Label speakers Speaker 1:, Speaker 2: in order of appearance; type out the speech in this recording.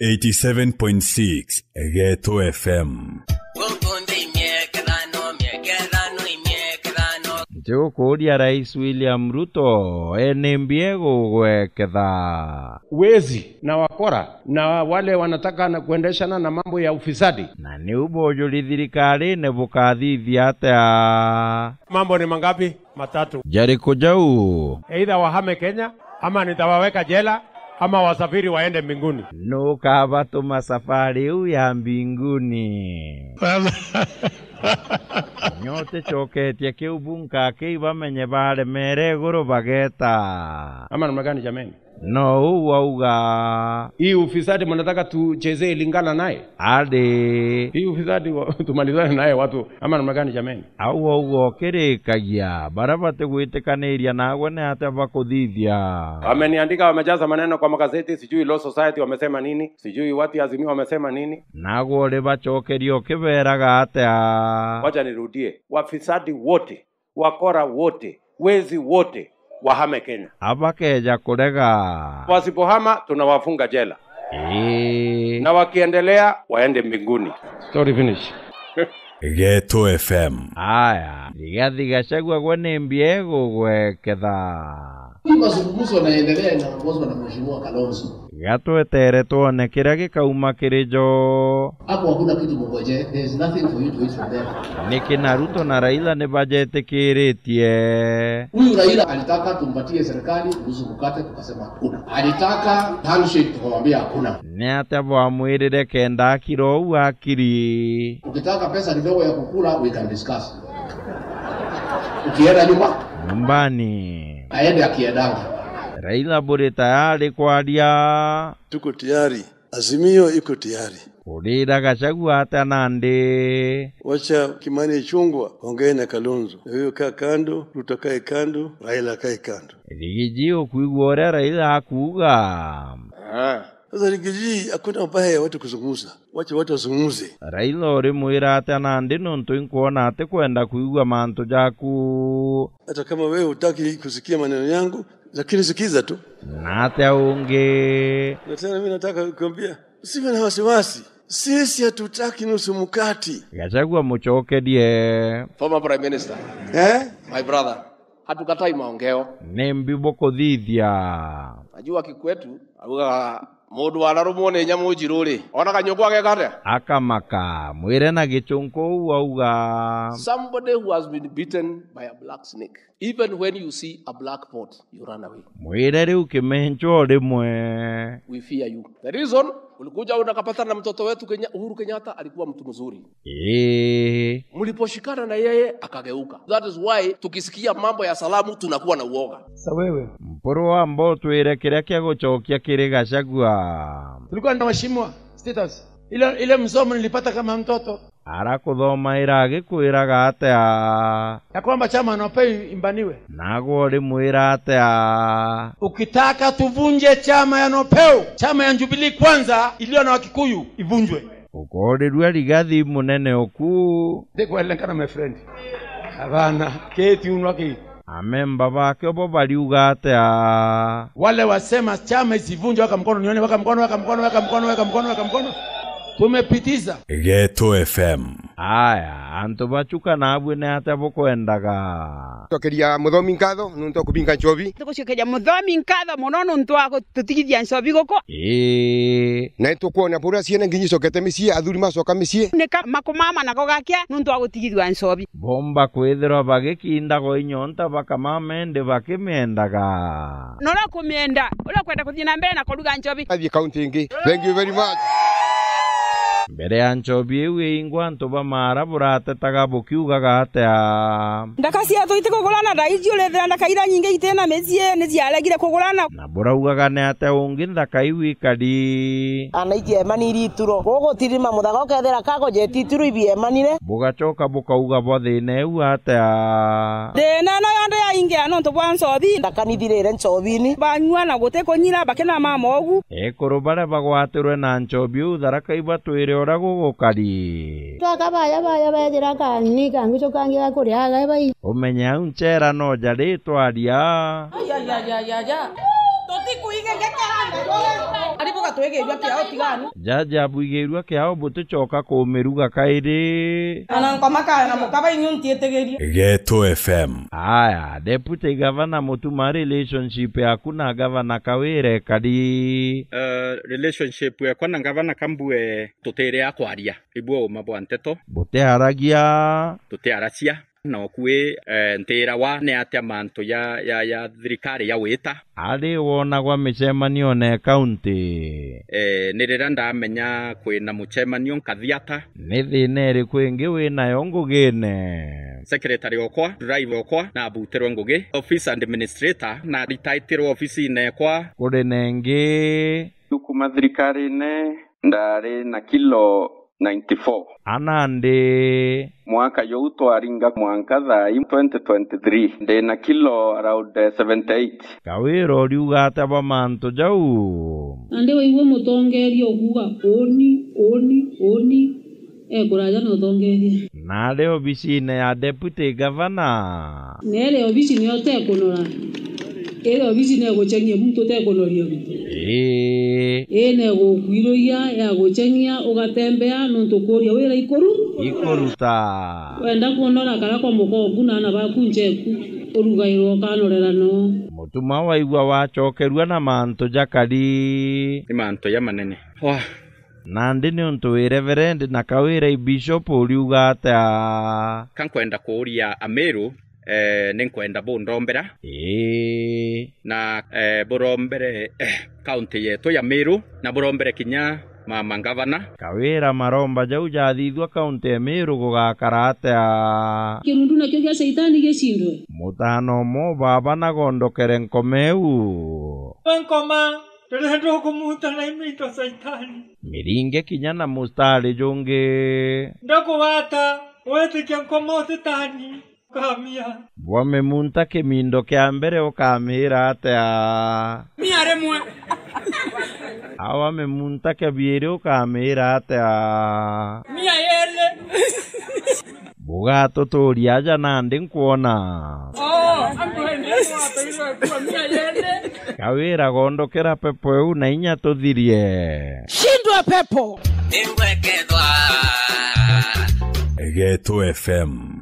Speaker 1: 87.6 Ghetto FM. tikukuuria rais william ruto enimbie gugweketha wezi na wakora na
Speaker 2: wale wanataka na kuendeshana na mambo ya ufisadi
Speaker 1: na ni ubojuli thirikari-ini bukathithia atia
Speaker 2: mambo ni mangapi matatu
Speaker 1: jariko jau
Speaker 2: eidha wahame kenya ama nitawaweka jela ama wasafiri waende mbinguni.
Speaker 1: nukavatuma safari u ya mbinguni nyote choketie kiu bunka kiu bamenye baremere iguru bageta
Speaker 2: ama namna gani jameni no wauga hii ufisadi mnataka tuchezee lingana naye ali hii ufisadi tumalizane naye watu
Speaker 1: ama namna gani jameni au wauga ukirikagia bara batigwitikanĩria nawe nĩ ate bakuthithia
Speaker 2: wameniandika wamejaza maneno kwa magazeti sijui law society wamesema nini sijui wati azimi wamesema nini
Speaker 1: naguo ũrĩ bacokeria ũkĩberaga atĩa
Speaker 2: wacha nirudie wafisadi wote wakora wote wezi wote wahame Kenya.
Speaker 1: Hapa Kenya kulega.
Speaker 2: Wasipohama tunawafunga jela.
Speaker 1: Eee. Eh.
Speaker 2: Na wakiendelea waende mbinguni. Story finish. geto fm
Speaker 1: haya ligathigachagua gwa ni mbie gugweketha
Speaker 2: mazungumzo yanaendelea inaongozwa na mheshimiwa kalonzo
Speaker 1: gatwetere tuone kĩrĩa gĩkauma kĩrĩ njo nĩ kĩna ruto na raila nĩ bajetĩkĩrĩtie uyu
Speaker 2: raila alitaka tumbatie serikali kuhusu mkate tukasema kuna alitaka handshake tukamwambia hakuna
Speaker 1: nĩ atavwamwĩrĩre kenda kiro u akiri
Speaker 2: ukitaka pesa ni kidogo ya kukula, we can discuss.
Speaker 1: Ukienda nyumba nyumbani, aende
Speaker 2: akiendanga.
Speaker 1: Raila bure tayari kwaria,
Speaker 2: tuko tayari, Azimio iko tayari
Speaker 1: kulira Gachagua hata nande.
Speaker 2: Wacha Kimani chungwa ongee na Kalonzo, huyo kaa kando, Ruto kae kando, Raila kae kando.
Speaker 1: Rigijio kuigwora Raila akuga
Speaker 2: ah sasa nikijii akuna mbahe ya watu kuzungumza, wache watu wazungumze.
Speaker 1: Raila ori mwira ati anandi nuntu inkuona ate kwenda kuigua mantu jaku,
Speaker 2: hata kama wewe hutaki kusikia maneno yangu, lakini sikiza tu
Speaker 1: nate aunge
Speaker 2: na tena. Mimi nataka kukwambia usiwe na wasiwasi, sisi hatutaki nusu mkati.
Speaker 1: Gachagua muchoke die,
Speaker 2: former prime minister eh, my brother hatukatai maongeo,
Speaker 1: ni mbiboko dhidhia.
Speaker 2: Najua Kikwetu augaga mundu wararumwo nä nyamu njirå rä ona kanyå ageka atä
Speaker 1: akamaka mwä re na gä cå kå auga
Speaker 2: somebody who has been beaten by a black snake even when you see a black pot you run away
Speaker 1: mwä re rä u mwe
Speaker 2: we fear you the reason ulikuja unakapatana na mtoto wetu Kenya, Uhuru Kenyatta alikuwa mtu mzuri
Speaker 1: eh.
Speaker 2: Mliposhikana na yeye akageuka. That is why tukisikia mambo ya salamu tunakuwa na uoga.
Speaker 1: Sa wewe mporo wa mbo twire kiria kia gucokia kiri Gachagua,
Speaker 2: tulikuwa na status ile ile msomo nilipata kama mtoto
Speaker 1: arakũthomaĩra agĩkwĩraga atĩa
Speaker 2: ya kwamba chama napei imbaniwe
Speaker 1: naguo rĩmwĩra atĩa
Speaker 2: ukitaka tuvunje chama ya nopeu chama ya njubilii kwanza iliyo na wakikuyu ivunjwe
Speaker 1: ukoorĩrua rigathi mũnene
Speaker 2: ũku ndikwelenkana my friend avana kĩtiunwa kĩi amemba vakyo bo valiuga atĩa wale wasema chama isivunjwe waka mkono nione waka mkono waka mkono waka mkono waka mkono waka mkono waka mkono tumepitiza
Speaker 1: geto fm aya antu bachuka nabwe ne atia bukwendaka
Speaker 2: twekeria muthomi nkatho nuntu akubinga ncobi tugucukeria muthomi nkatho muno nuntu wa gututigithia ncobi guku ee na tukwona buria ciana nginyi cokete micie athuri macoka micie nika makumamanago gakia nuntu wa gutigithwa ncobi
Speaker 1: bomba kwithirwa bagikindago inyonta bakamamende bakimiendaga
Speaker 2: nora kumienda ura kwenda kuthii na mbere na kuruga ncobi athie kaunti ingi thank you very much
Speaker 1: mbere ya njobi iu iingwa antu mara burate tagabu kiuga ya
Speaker 2: ndaka da itikugurana ole ciurithira ndaka ira nyingi itina micie niciaregire kugurana na
Speaker 1: buraugaga gane ate ungi nthaka iu kadi
Speaker 2: ana ikiemanire ituro gugutirima muthaga ukethira jeti ituro ibiemanire
Speaker 1: bugacoka bukauga bwa thina iu ya
Speaker 2: dena na endo yaingä no ntå bwa ncobi ndakanithirä re ncobini banyua na gå tä kå nyira bakä na mama ogu
Speaker 1: ekå rå na ncobi å tharakaimba twä gugukari
Speaker 2: å twaka baya baya benjä ra kang'ini kangä cå kangä gakå aga bai
Speaker 1: å menye au ncera no njarä twaria
Speaker 2: tå tikuigä gä kä alivoka twigirua kiao tiganu
Speaker 1: njanjabu igirua kiao mbutucoka kumiruga kairi
Speaker 2: ana nkomaka na mukaba inyu ntiitigirie fm
Speaker 1: aya deputy gavana mũtuma relationship yaku na gavana kawire kadi
Speaker 2: uh, relationship yakwa na gavana kambue tutire kwaria ibwo ũma bwa nteto
Speaker 1: butiaragia
Speaker 2: tutiaracia na kue eh, ntira wa ne atia manto ya ya ya thirikari ya wita
Speaker 1: ari wonagwa ni one county
Speaker 2: eh, nirira ndamenya kwina na nkathiata
Speaker 1: ni thina iriku ingi winayo ngugine
Speaker 2: secretary okwa drive okwa na butero ngugi office administrator na ritaitirwo officine ekwa
Speaker 1: kuri nengi
Speaker 2: tukuma thirikari-ini ndari na kilo 94
Speaker 1: anande mwaka mwanka mwankathai 2023 ndi na kilo around 78 kawira uriuga atia manto jau
Speaker 2: nandi waigua mutongeria ukuga uni uni uni ekuraja eh, notongeria
Speaker 1: nari obicine ya deputy governor
Speaker 2: nere obicine otekunora ere obicine eguchengia muntu otekunoria bitu Ee. ene gukuiroia ya gũceng'ia ũgatembea nũntũ kũũria wĩra ikũru ikũruta wenda kuonora karia kwa mũkongu na ana baku njeku ũrugairwo kanorerano
Speaker 1: mutuma waigua wacokerua na manto jakari nĩ manto ya manene oh nandi nĩ ũntũ wĩreverendi na kawĩra ibishopu ũriuga atĩa
Speaker 2: kankwenda kũũria amĩrũ eh, nä nkwenda na eh, bå rombere eh, kaunti yetu ya mä na bå kinya mama ngavana
Speaker 1: kawira maromba jau jathithua kaunti ya miru gugakara atia
Speaker 2: kirundu nakio gia seitani gicindwe
Speaker 1: mutano mo baba nagondokere nkomeu
Speaker 2: enkoma tũrendwo kũmutana imito saitani
Speaker 1: mĩringe kinya na mũstarĩ jũngĩ
Speaker 2: ndakũwata wĩtĩkia nkoma thĩtani kamia
Speaker 1: bwamemunta kimindo kia mbere ukamihira atea
Speaker 2: mia rimwe
Speaker 1: awa memunta kebiiri ukamihira atea
Speaker 2: mia yele
Speaker 1: bugatuturia aja nandi nkuona oh, kawira gondokera pepo eu na inya tuthirie
Speaker 2: shindwa pepo
Speaker 1: getw fm